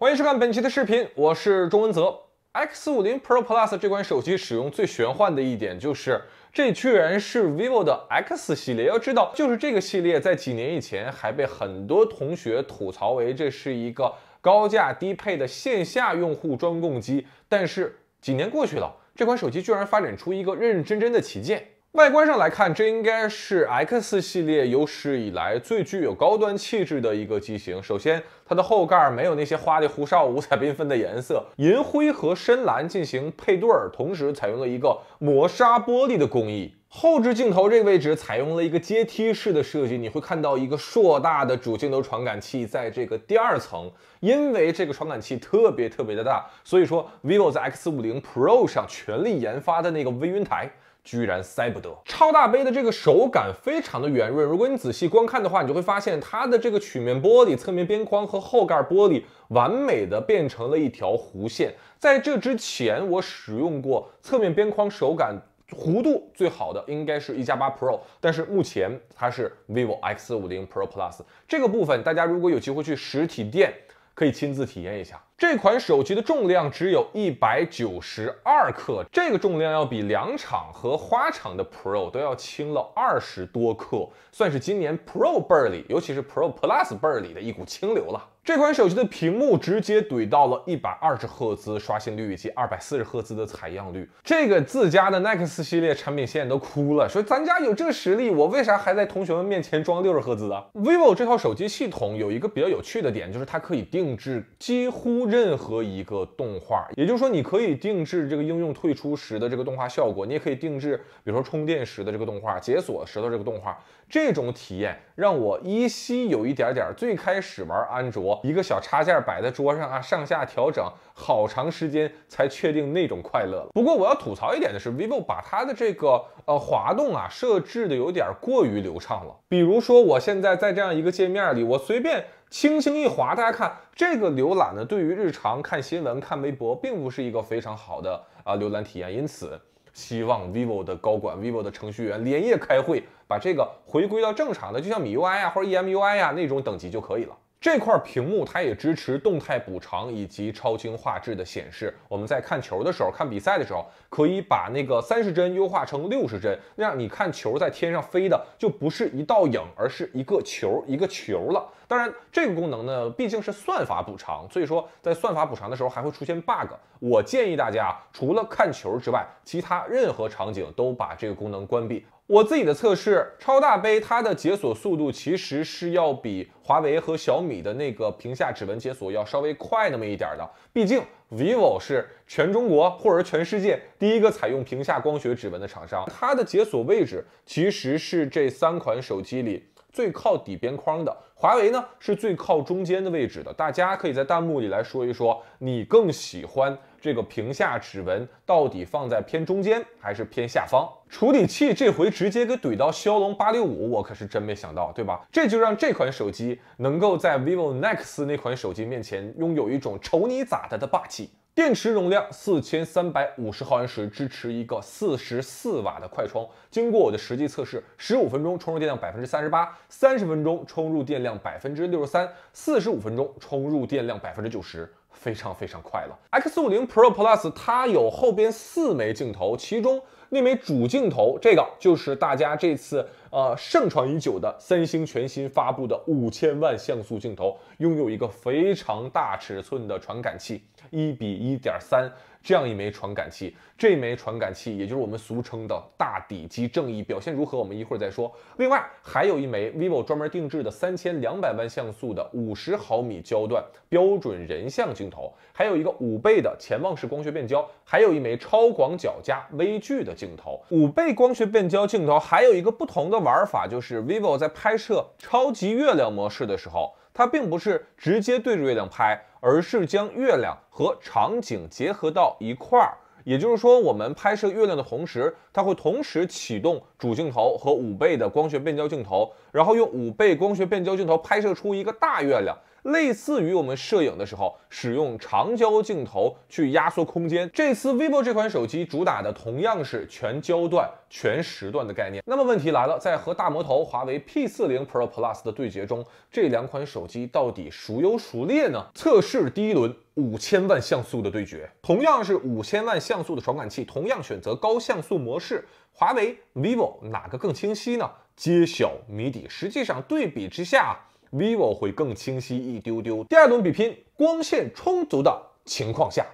欢迎收看本期的视频，我是钟文泽。X 五零 Pro Plus 这款手机使用最玄幻的一点就是，这居然是 vivo 的 X 系列。要知道，就是这个系列在几年以前还被很多同学吐槽为这是一个高价低配的线下用户专供机，但是几年过去了，这款手机居然发展出一个认认真真的旗舰。外观上来看，这应该是 X 系列有史以来最具有高端气质的一个机型。首先，它的后盖没有那些花里胡哨、五彩缤纷的颜色，银灰和深蓝进行配对，同时采用了一个磨砂玻璃的工艺。后置镜头这个位置采用了一个阶梯式的设计，你会看到一个硕大的主镜头传感器在这个第二层，因为这个传感器特别特别的大，所以说 Vivo 在 X50 Pro 上全力研发的那个微云台。居然塞不得超大杯的这个手感非常的圆润，如果你仔细观看的话，你就会发现它的这个曲面玻璃侧面边框和后盖玻璃完美的变成了一条弧线。在这之前，我使用过侧面边框手感弧度最好的应该是一加八 Pro，但是目前它是 vivo X50 Pro Plus 这个部分，大家如果有机会去实体店。可以亲自体验一下这款手机的重量，只有一百九十二克，这个重量要比两场和花场的 Pro 都要轻了二十多克，算是今年 Pro 儿里，尤其是 Pro Plus 儿里的一股清流了。这款手机的屏幕直接怼到了一百二十赫兹刷新率以及二百四十赫兹的采样率，这个自家的 NEX 系列产品线都哭了，说咱家有这实力，我为啥还在同学们面前装六十赫兹啊？vivo 这套手机系统有一个比较有趣的点，就是它可以定制几乎任何一个动画，也就是说你可以定制这个应用退出时的这个动画效果，你也可以定制，比如说充电时的这个动画，解锁石头这个动画，这种体验让我依稀有一点点最开始玩安卓。一个小插件摆在桌上啊，上下调整好长时间才确定那种快乐。不过我要吐槽一点的是，vivo 把它的这个呃滑动啊设置的有点过于流畅了。比如说我现在在这样一个界面里，我随便轻轻一滑，大家看这个浏览呢，对于日常看新闻、看微博，并不是一个非常好的啊浏览体验。因此，希望 vivo 的高管、vivo 的程序员连夜开会，把这个回归到正常的，就像米 UI 啊或者 EMUI 啊那种等级就可以了。这块屏幕它也支持动态补偿以及超清画质的显示。我们在看球的时候、看比赛的时候，可以把那个三十帧优化成六十帧，那样你看球在天上飞的就不是一道影，而是一个球一个球了。当然，这个功能呢毕竟是算法补偿，所以说在算法补偿的时候还会出现 bug。我建议大家除了看球之外，其他任何场景都把这个功能关闭。我自己的测试，超大杯它的解锁速度其实是要比华为和小米的那个屏下指纹解锁要稍微快那么一点的。毕竟 vivo 是全中国或者全世界第一个采用屏下光学指纹的厂商，它的解锁位置其实是这三款手机里最靠底边框的。华为呢是最靠中间的位置的，大家可以在弹幕里来说一说，你更喜欢这个屏下指纹到底放在偏中间还是偏下方？处理器这回直接给怼到骁龙八六五，我可是真没想到，对吧？这就让这款手机能够在 vivo Nex 那款手机面前拥有一种“瞅你咋的”的霸气。电池容量四千三百五十毫安时，支持一个四十四瓦的快充。经过我的实际测试，十五分钟充入电量百分之三十八，三十分钟充入电量百分之六十三，四十五分钟充入电量百分之九十，非常非常快了。X50 Pro Plus 它有后边四枚镜头，其中那枚主镜头，这个就是大家这次。呃，盛传已久的三星全新发布的五千万像素镜头，拥有一个非常大尺寸的传感器，一比一点三。这样一枚传感器，这枚传感器也就是我们俗称的大底机，正义表现如何，我们一会儿再说。另外还有一枚 vivo 专门定制的三千两百万像素的五十毫米焦段标准人像镜头，还有一个五倍的潜望式光学变焦，还有一枚超广角加微距的镜头。五倍光学变焦镜头还有一个不同的玩法，就是 vivo 在拍摄超级月亮模式的时候，它并不是直接对着月亮拍。而是将月亮和场景结合到一块儿，也就是说，我们拍摄月亮的同时，它会同时启动主镜头和五倍的光学变焦镜头，然后用五倍光学变焦镜头拍摄出一个大月亮。类似于我们摄影的时候使用长焦镜头去压缩空间，这次 vivo 这款手机主打的同样是全焦段、全时段的概念。那么问题来了，在和大魔头华为 P40 Pro Plus 的对决中，这两款手机到底孰优孰劣呢？测试第一轮五千万像素的对决，同样是五千万像素的传感器，同样选择高像素模式，华为 vivo 哪个更清晰呢？揭晓谜底。实际上对比之下。vivo 会更清晰一丢丢。第二轮比拼，光线充足的情况下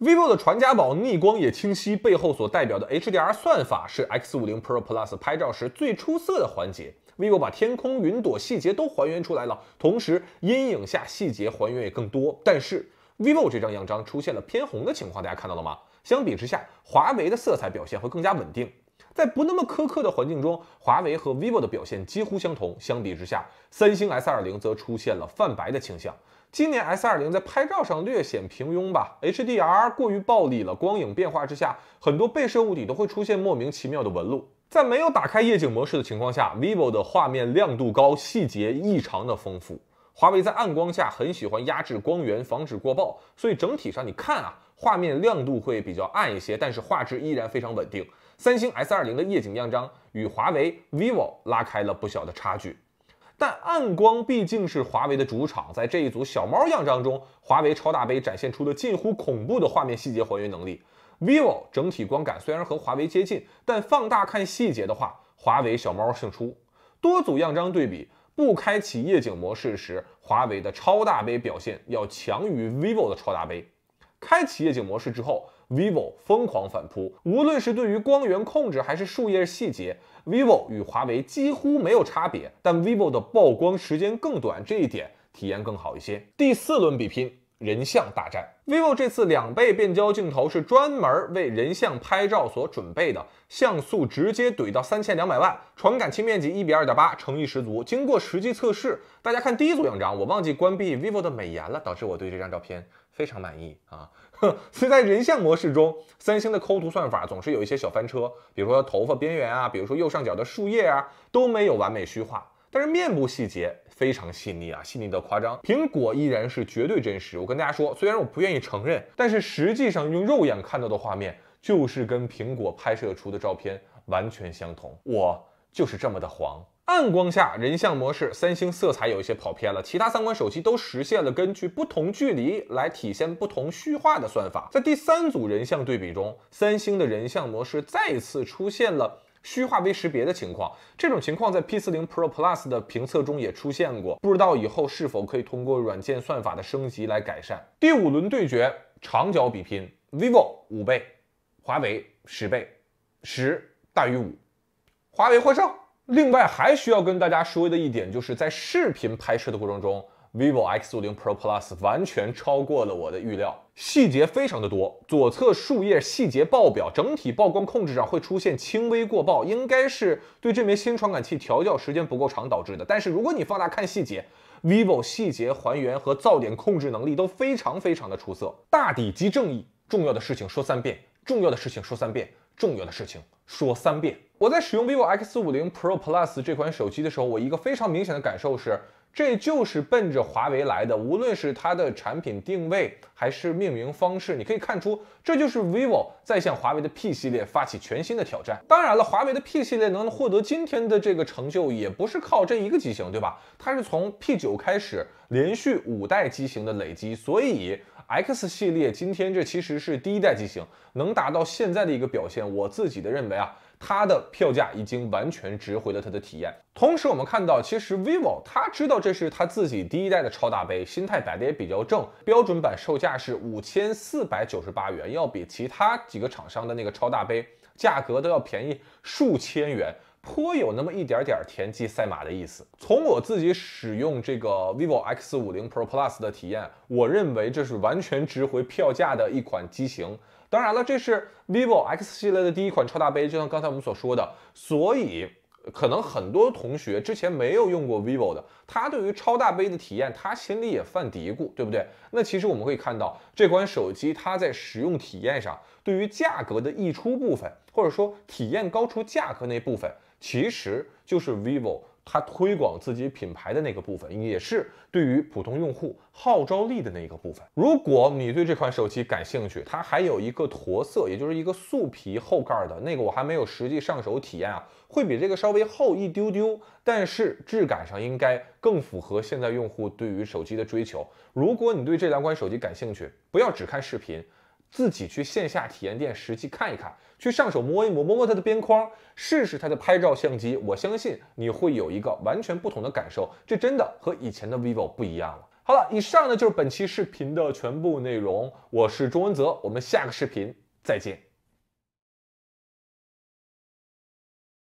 ，vivo 的传家宝逆光也清晰，背后所代表的 HDR 算法是 X50 Pro Plus 拍照时最出色的环节。vivo 把天空云朵细节都还原出来了，同时阴影下细节还原也更多。但是 vivo 这张样张出现了偏红的情况，大家看到了吗？相比之下，华为的色彩表现会更加稳定。在不那么苛刻的环境中，华为和 vivo 的表现几乎相同。相比之下，三星 S20 则出现了泛白的倾向。今年 S20 在拍照上略显平庸吧？HDR 过于暴力了，光影变化之下，很多被摄物体都会出现莫名其妙的纹路。在没有打开夜景模式的情况下，vivo 的画面亮度高，细节异常的丰富。华为在暗光下很喜欢压制光源，防止过曝，所以整体上你看啊，画面亮度会比较暗一些，但是画质依然非常稳定。三星 S20 的夜景样张与华为、vivo 拉开了不小的差距，但暗光毕竟是华为的主场。在这一组小猫样张中，华为超大杯展现出的近乎恐怖的画面细节还原能力，vivo 整体光感虽然和华为接近，但放大看细节的话，华为小猫胜出。多组样张对比，不开启夜景模式时，华为的超大杯表现要强于 vivo 的超大杯。开启夜景模式之后，vivo 疯狂反扑，无论是对于光源控制还是树叶细节，vivo 与华为几乎没有差别。但 vivo 的曝光时间更短，这一点体验更好一些。第四轮比拼人像大战，vivo 这次两倍变焦镜头是专门为人像拍照所准备的，像素直接怼到三千两百万，传感器面积一比二点八，诚意十足。经过实际测试，大家看第一组样张，我忘记关闭 vivo 的美颜了，导致我对这张照片。非常满意啊！所以在人像模式中，三星的抠图算法总是有一些小翻车，比如说头发边缘啊，比如说右上角的树叶啊，都没有完美虚化，但是面部细节非常细腻啊，细腻的夸张。苹果依然是绝对真实。我跟大家说，虽然我不愿意承认，但是实际上用肉眼看到的画面就是跟苹果拍摄出的照片完全相同。我就是这么的黄。暗光下人像模式，三星色彩有一些跑偏了。其他三款手机都实现了根据不同距离来体现不同虚化的算法。在第三组人像对比中，三星的人像模式再次出现了虚化微识别的情况。这种情况在 P40 Pro Plus 的评测中也出现过，不知道以后是否可以通过软件算法的升级来改善。第五轮对决，长焦比拼，vivo 五倍，华为十倍，十大于五，华为获胜。另外还需要跟大家说的一点，就是在视频拍摄的过程中，vivo X50 Pro Plus 完全超过了我的预料，细节非常的多，左侧树叶细节爆表，整体曝光控制上会出现轻微过曝，应该是对这枚新传感器调教时间不够长导致的。但是如果你放大看细节，vivo 细节还原和噪点控制能力都非常非常的出色，大底即正义。重要的事情说三遍，重要的事情说三遍，重要的事情。说三遍。我在使用 vivo X 五零 Pro Plus 这款手机的时候，我一个非常明显的感受是，这就是奔着华为来的。无论是它的产品定位，还是命名方式，你可以看出，这就是 vivo 在向华为的 P 系列发起全新的挑战。当然了，华为的 P 系列能获得今天的这个成就，也不是靠这一个机型，对吧？它是从 P 九开始，连续五代机型的累积，所以。X 系列今天这其实是第一代机型能达到现在的一个表现，我自己的认为啊，它的票价已经完全值回了它的体验。同时我们看到，其实 vivo 它知道这是它自己第一代的超大杯，心态摆的也比较正。标准版售价是五千四百九十八元，要比其他几个厂商的那个超大杯价格都要便宜数千元。颇有那么一点点田忌赛马的意思。从我自己使用这个 vivo X 50 Pro Plus 的体验，我认为这是完全值回票价的一款机型。当然了，这是 vivo X 系列的第一款超大杯，就像刚才我们所说的，所以可能很多同学之前没有用过 vivo 的，他对于超大杯的体验，他心里也犯嘀咕，对不对？那其实我们可以看到，这款手机它在使用体验上，对于价格的溢出部分，或者说体验高出价格那部分。其实就是 vivo 它推广自己品牌的那个部分，也是对于普通用户号召力的那个部分。如果你对这款手机感兴趣，它还有一个驼色，也就是一个素皮后盖的那个，我还没有实际上手体验啊，会比这个稍微厚一丢丢，但是质感上应该更符合现在用户对于手机的追求。如果你对这两款手机感兴趣，不要只看视频。自己去线下体验店实际看一看，去上手摸一摸，摸摸它的边框，试试它的拍照相机，我相信你会有一个完全不同的感受，这真的和以前的 vivo 不一样了。好了，以上呢就是本期视频的全部内容，我是钟文泽，我们下个视频再见。